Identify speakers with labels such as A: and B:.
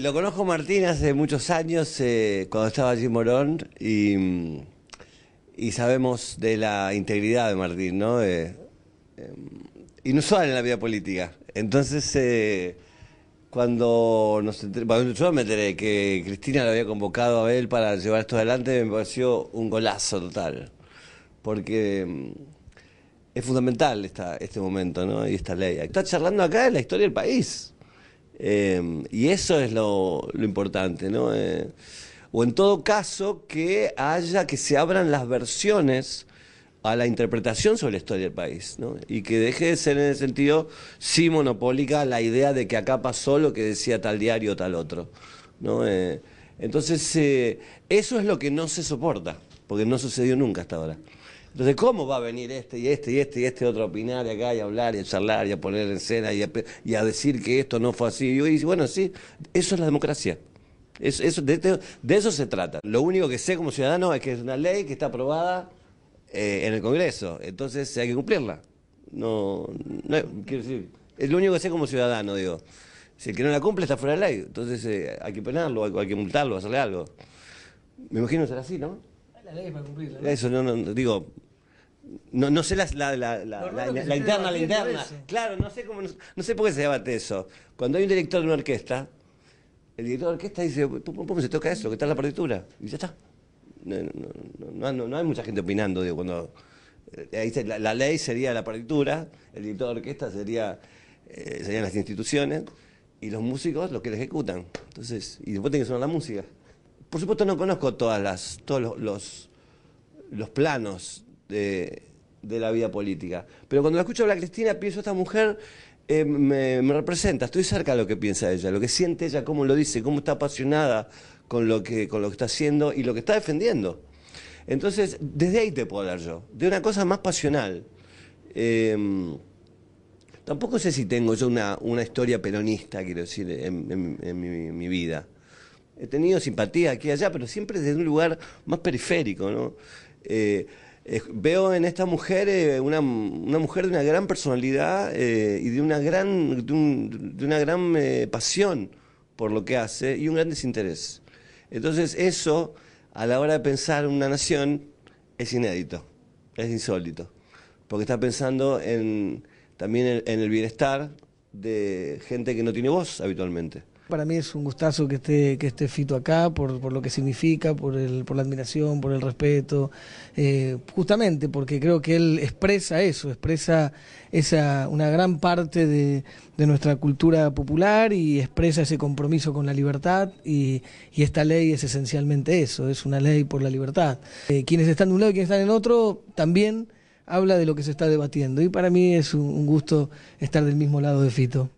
A: Lo conozco Martín hace muchos años, eh, cuando estaba allí Morón, y, sabemos de la integridad de Martín, ¿no? Em, inusual en la vida política. Entonces, eh, cuando nos enteré, yo me enteré que Cristina lo había convocado a él para llevar esto adelante, me pareció un golazo total, porque em, es fundamental esta, este momento, ¿no? Y esta ley. Está charlando acá de la historia del país. Em, y eso es lo, importante, ¿no? Eh, o en todo caso, que haya, que se abran las versiones a la interpretación sobre la historia del país, ¿no? Y que deje de ser en ese sentido, sí monopólica, la idea de que acá pasó lo que decía tal diario o tal otro, ¿no? Eh, entonces, eh, eso es lo que no se soporta, porque no sucedió nunca hasta ahora. Entonces, ¿cómo va a venir este y este y este y este otro a opinar y acá y a hablar y a charlar y a poner en escena y a, decir que esto no fue así? Y yo digo, bueno, sí, eso es la democracia. Eso, este, de, eso se trata. Lo único que sé como ciudadano es que es una ley que está aprobada eh, en el Congreso. Entonces hay que cumplirla. No, no, quiero decir, es lo único que sé como ciudadano, digo. Si el que no la cumple está fuera de la ley. Entonces eh, hay que penarlo, hay, que multarlo, hacerle algo. Me imagino será así, ¿no? La ley es para cumplirla. Eso no, no, digo, no, no sé la, interna, la interna. Claro, no sé, cómo, no sé por qué se debate eso. Cuando hay un director de una orquesta, el director de orquesta dice, qué se toca eso? Que está la partitura. Y ya está. No, hay mucha gente opinando, digo, cuando... Eh, la, ley sería la partitura, el director de orquesta sería, eh, serían las instituciones y los músicos los que la ejecutan. Entonces, y después tiene que sonar la música. Por supuesto no conozco todas las, todos los, los planos de, la vida política. Pero cuando la escucho hablar a Cristina, pienso, esta mujer eh, me, representa, estoy cerca de lo que piensa ella, lo que siente ella, cómo lo dice, cómo está apasionada con lo que, con lo que está haciendo y lo que está defendiendo. Entonces, desde ahí te puedo hablar yo, de una cosa más pasional. Em, tampoco sé si tengo yo una, una historia peronista, quiero decir, en, mi, vida. He tenido simpatía aquí y allá, pero siempre desde un lugar más periférico, ¿no? Eh, veo en esta mujer eh, una, mujer de una gran personalidad eh, y de una gran, de, una gran eh, pasión por lo que hace y un gran desinterés. Entonces eso, a la hora de pensar una nación, es inédito, es insólito, porque está pensando también en el bienestar de gente que no tiene voz habitualmente.
B: Para mí es un gustazo que esté, que esté Fito acá, por, lo que significa, por, el, por la admiración, por el respeto, eh, justamente porque creo que él expresa eso, expresa esa, una gran parte de, nuestra cultura popular y expresa ese compromiso con la libertad y, esta ley es esencialmente eso, es una ley por la libertad. Eh, quienes están de un lado y quienes están en otro también habla de lo que se está debatiendo y para mí es un gusto estar del mismo lado de Fito.